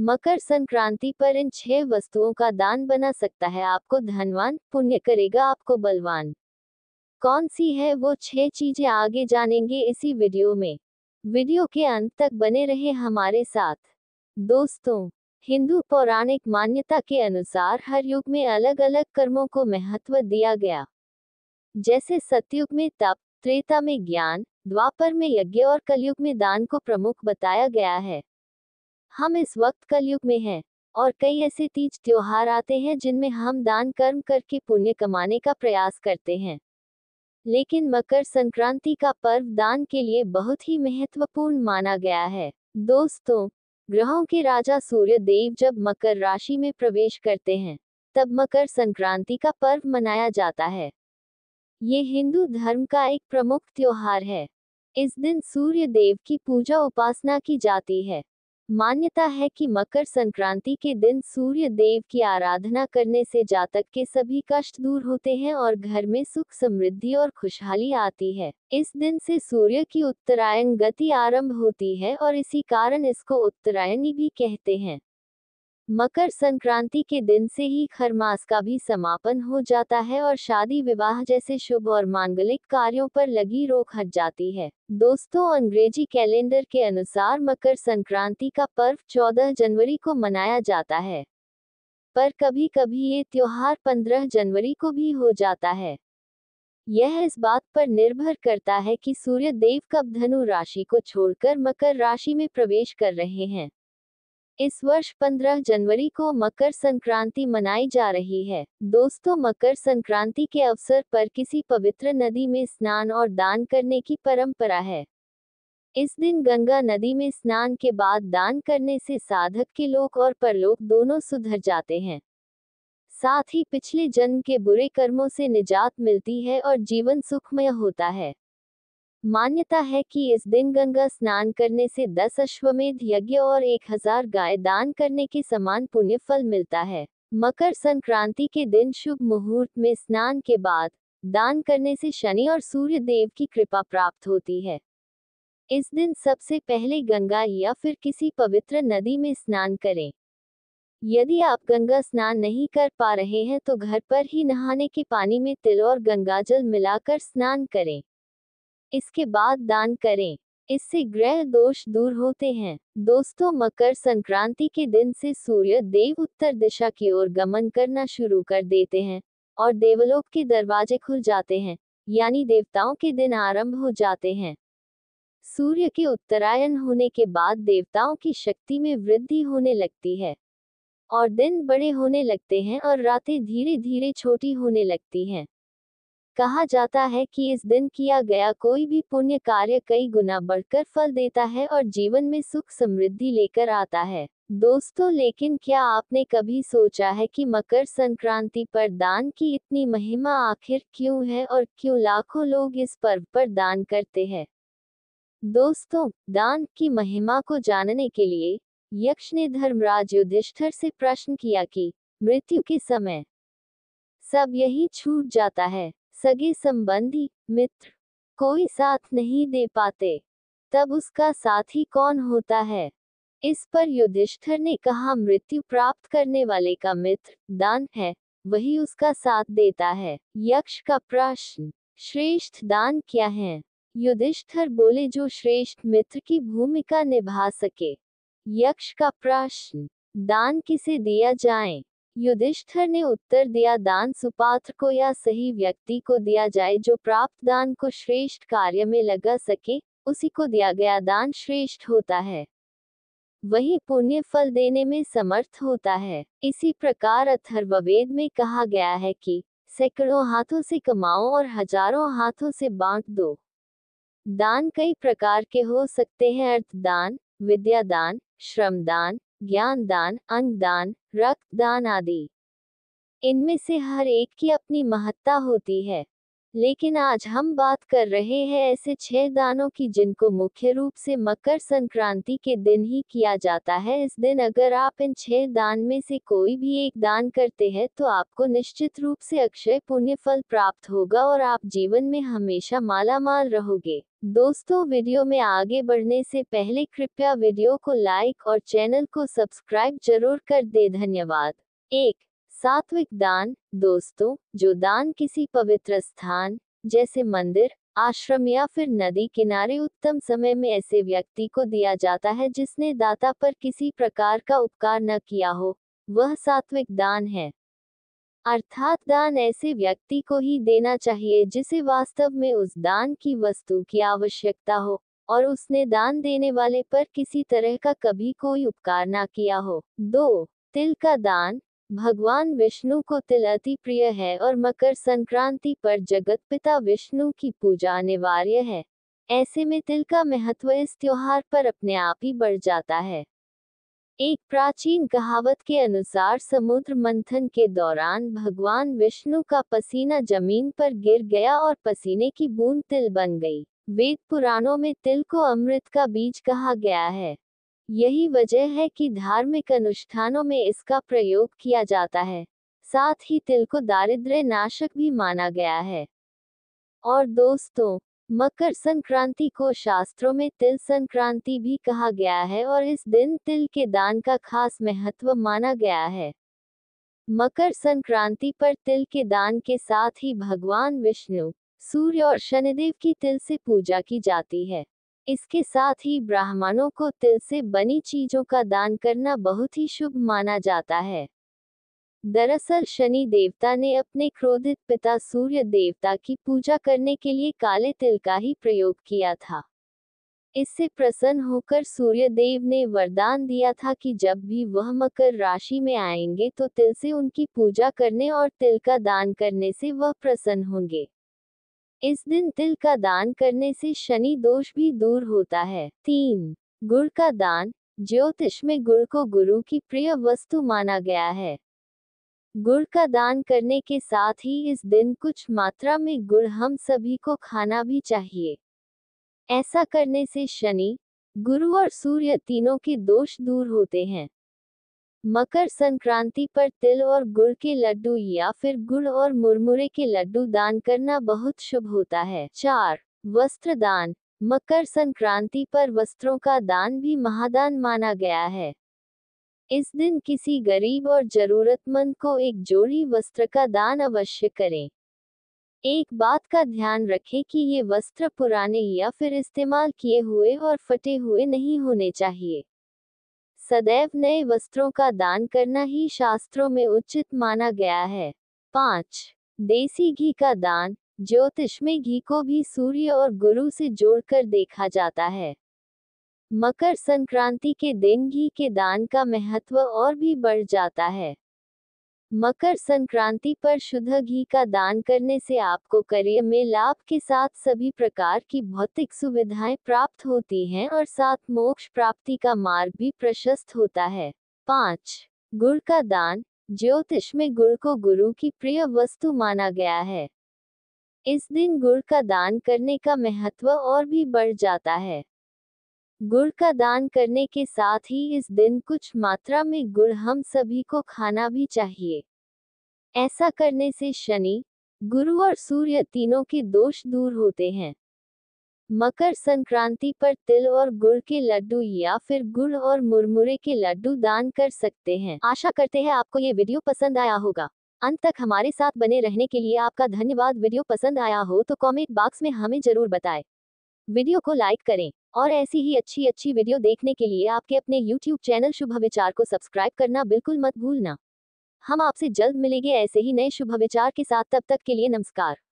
मकर संक्रांति पर इन छह वस्तुओं का दान बना सकता है आपको धनवान पुण्य करेगा आपको बलवान कौन सी है वो छह चीजें आगे जानेंगे इसी वीडियो में वीडियो के अंत तक बने रहे हमारे साथ दोस्तों हिंदू पौराणिक मान्यता के अनुसार हर युग में अलग अलग कर्मों को महत्व दिया गया जैसे सतयुग में तप त्रेता में ज्ञान द्वापर में यज्ञ और कलयुग में दान को प्रमुख बताया गया है हम इस वक्त कलयुग में हैं और कई ऐसे तीज त्योहार आते हैं जिनमें हम दान कर्म करके पुण्य कमाने का प्रयास करते हैं लेकिन मकर संक्रांति का पर्व दान के लिए बहुत ही महत्वपूर्ण माना गया है दोस्तों ग्रहों के राजा सूर्य देव जब मकर राशि में प्रवेश करते हैं तब मकर संक्रांति का पर्व मनाया जाता है ये हिंदू धर्म का एक प्रमुख त्योहार है इस दिन सूर्य देव की पूजा उपासना की जाती है मान्यता है कि मकर संक्रांति के दिन सूर्य देव की आराधना करने से जातक के सभी कष्ट दूर होते हैं और घर में सुख समृद्धि और खुशहाली आती है इस दिन से सूर्य की उत्तरायण गति आरंभ होती है और इसी कारण इसको उत्तरायणी भी कहते हैं मकर संक्रांति के दिन से ही खरमास का भी समापन हो जाता है और शादी विवाह जैसे शुभ और मांगलिक कार्यों पर लगी रोक हट जाती है दोस्तों अंग्रेजी कैलेंडर के अनुसार मकर संक्रांति का पर्व 14 जनवरी को मनाया जाता है पर कभी कभी ये त्योहार 15 जनवरी को भी हो जाता है यह इस बात पर निर्भर करता है कि सूर्य देव कब धनु राशि को छोड़कर मकर राशि में प्रवेश कर रहे हैं इस वर्ष 15 जनवरी को मकर संक्रांति मनाई जा रही है दोस्तों मकर संक्रांति के अवसर पर किसी पवित्र नदी में स्नान और दान करने की परंपरा है इस दिन गंगा नदी में स्नान के बाद दान करने से साधक के लोक और परलोक दोनों सुधर जाते हैं साथ ही पिछले जन्म के बुरे कर्मों से निजात मिलती है और जीवन सुखमय होता है मान्यता है कि इस दिन गंगा स्नान करने से दस अश्वमेध यज्ञ और एक हजार गाय दान करने के समान पुण्य फल मिलता है मकर संक्रांति के दिन शुभ मुहूर्त में स्नान के बाद दान करने से शनि और सूर्य देव की कृपा प्राप्त होती है इस दिन सबसे पहले गंगा या फिर किसी पवित्र नदी में स्नान करें यदि आप गंगा स्नान नहीं कर पा रहे हैं तो घर पर ही नहाने के पानी में तिल और गंगाजल मिलाकर स्नान करें इसके बाद दान करें इससे ग्रह दोष दूर होते हैं दोस्तों मकर संक्रांति के दिन से सूर्य देव उत्तर दिशा की ओर गमन करना शुरू कर देते हैं और देवलोक के दरवाजे खुल जाते हैं यानी देवताओं के दिन आरंभ हो जाते हैं सूर्य के उत्तरायण होने के बाद देवताओं की शक्ति में वृद्धि होने लगती है और दिन बड़े होने लगते हैं और रातें धीरे धीरे छोटी होने लगती हैं कहा जाता है कि इस दिन किया गया कोई भी पुण्य कार्य कई गुना बढ़कर फल देता है और जीवन में सुख समृद्धि लेकर आता है दोस्तों लेकिन क्या आपने कभी सोचा है कि मकर संक्रांति पर दान की इतनी महिमा आखिर क्यों है और क्यों लाखों लोग इस पर्व पर दान करते हैं दोस्तों दान की महिमा को जानने के लिए यक्ष ने धर्मराज युधिष्ठर से प्रश्न किया कि मृत्यु के समय सब यही छूट जाता है सगे संबंधी मित्र कोई साथ नहीं दे पाते तब उसका साथी कौन होता है इस पर युधिष्ठर ने कहा मृत्यु प्राप्त करने वाले का मित्र दान है वही उसका साथ देता है यक्ष का प्रश्न श्रेष्ठ दान क्या है युधिष्ठर बोले जो श्रेष्ठ मित्र की भूमिका निभा सके यक्ष का प्रश्न दान किसे दिया जाए युधिष्ठर ने उत्तर दिया दान सुपात्र को या सही व्यक्ति को दिया जाए जो प्राप्त दान को श्रेष्ठ कार्य में लगा सके उसी को दिया गया दान श्रेष्ठ होता है वही पुण्य फल देने में समर्थ होता है इसी प्रकार अथर्ववेद में कहा गया है कि सैकड़ों हाथों से कमाओ और हजारों हाथों से बांट दो दान कई प्रकार के हो सकते हैं अर्थ दान विद्या दान श्रम दान ज्ञान दान दान रक्त रक्तदान आदि इनमें से हर एक की अपनी महत्ता होती है लेकिन आज हम बात कर रहे हैं ऐसे छह दानों की जिनको मुख्य रूप से मकर संक्रांति के दिन ही किया जाता है इस दिन अगर आप इन छह दान में से कोई भी एक दान करते हैं तो आपको निश्चित रूप से अक्षय पुण्य फल प्राप्त होगा और आप जीवन में हमेशा मालामाल रहोगे दोस्तों वीडियो में आगे बढ़ने से पहले कृपया वीडियो को लाइक और चैनल को सब्सक्राइब जरूर कर दे धन्यवाद एक सात्विक दान दोस्तों जो दान किसी पवित्र स्थान जैसे मंदिर आश्रम या फिर नदी किनारे उत्तम समय में ऐसे व्यक्ति को दिया जाता है जिसने दाता पर किसी प्रकार का उपकार न किया हो वह सात्विक दान है अर्थात दान ऐसे व्यक्ति को ही देना चाहिए जिसे वास्तव में उस दान की वस्तु की आवश्यकता हो और उसने दान देने वाले पर किसी तरह का कभी कोई उपकार ना किया हो दो तिल का दान भगवान विष्णु को तिल अति प्रिय है और मकर संक्रांति पर जगत पिता विष्णु की पूजा अनिवार्य है ऐसे में तिल का महत्व इस त्योहार पर अपने आप ही बढ़ जाता है एक प्राचीन कहावत के अनुसार समुद्र मंथन के दौरान भगवान विष्णु का पसीना जमीन पर गिर गया और पसीने की बूंद तिल बन गई वेद पुराणों में तिल को अमृत का बीज कहा गया है यही वजह है कि धार्मिक अनुष्ठानों में इसका प्रयोग किया जाता है साथ ही तिल को दारिद्र्य नाशक भी माना गया है और दोस्तों मकर संक्रांति को शास्त्रों में तिल संक्रांति भी कहा गया है और इस दिन तिल के दान का खास महत्व माना गया है मकर संक्रांति पर तिल के दान के साथ ही भगवान विष्णु सूर्य और शनिदेव की तिल से पूजा की जाती है इसके साथ ही ब्राह्मणों को तिल से बनी चीजों का दान करना बहुत ही शुभ माना जाता है दरअसल शनि देवता ने अपने क्रोधित पिता सूर्य देवता की पूजा करने के लिए काले तिल का ही प्रयोग किया था इससे प्रसन्न होकर सूर्य देव ने वरदान दिया था कि जब भी वह मकर राशि में आएंगे तो तिल से उनकी पूजा करने और तिल का दान करने से वह प्रसन्न होंगे इस दिन तिल का दान करने से शनि दोष भी दूर होता है तीन गुड़ का दान ज्योतिष में गुड़ को गुरु की प्रिय वस्तु माना गया है गुड़ का दान करने के साथ ही इस दिन कुछ मात्रा में गुड़ हम सभी को खाना भी चाहिए ऐसा करने से शनि गुरु और सूर्य तीनों के दोष दूर होते हैं मकर संक्रांति पर तिल और गुड़ के लड्डू या फिर गुड़ और मुरमुरे के लड्डू दान करना बहुत शुभ होता है चार वस्त्र दान मकर संक्रांति पर वस्त्रों का दान भी महादान माना गया है इस दिन किसी गरीब और जरूरतमंद को एक जोड़ी वस्त्र का दान अवश्य करें एक बात का ध्यान रखें कि ये वस्त्र पुराने या फिर इस्तेमाल किए हुए और फटे हुए नहीं होने चाहिए सदैव नए वस्त्रों का दान करना ही शास्त्रों में उचित माना गया है पांच देसी घी का दान ज्योतिष में घी को भी सूर्य और गुरु से जोड़कर देखा जाता है मकर संक्रांति के दिन घी के दान का महत्व और भी बढ़ जाता है मकर संक्रांति पर शुद्ध घी का दान करने से आपको करियर में लाभ के साथ सभी प्रकार की भौतिक सुविधाएं प्राप्त होती हैं और साथ मोक्ष प्राप्ति का मार्ग भी प्रशस्त होता है पाँच गुड़ का दान ज्योतिष में गुड़ को गुरु की प्रिय वस्तु माना गया है इस दिन गुड़ का दान करने का महत्व और भी बढ़ जाता है गुड़ का दान करने के साथ ही इस दिन कुछ मात्रा में गुड़ हम सभी को खाना भी चाहिए ऐसा करने से शनि गुरु और सूर्य तीनों के दोष दूर होते हैं मकर संक्रांति पर तिल और गुड़ के लड्डू या फिर गुड़ और मुरमुरे के लड्डू दान कर सकते हैं आशा करते हैं आपको ये वीडियो पसंद आया होगा अंत तक हमारे साथ बने रहने के लिए आपका धन्यवाद वीडियो पसंद आया हो तो कमेंट बॉक्स में हमें जरूर बताएं। वीडियो को लाइक करें और ऐसी ही अच्छी अच्छी वीडियो देखने के लिए आपके अपने यूट्यूब चैनल शुभ विचार को सब्सक्राइब करना बिल्कुल मत भूलना हम आपसे जल्द मिलेंगे ऐसे ही नए शुभ विचार के साथ तब तक के लिए नमस्कार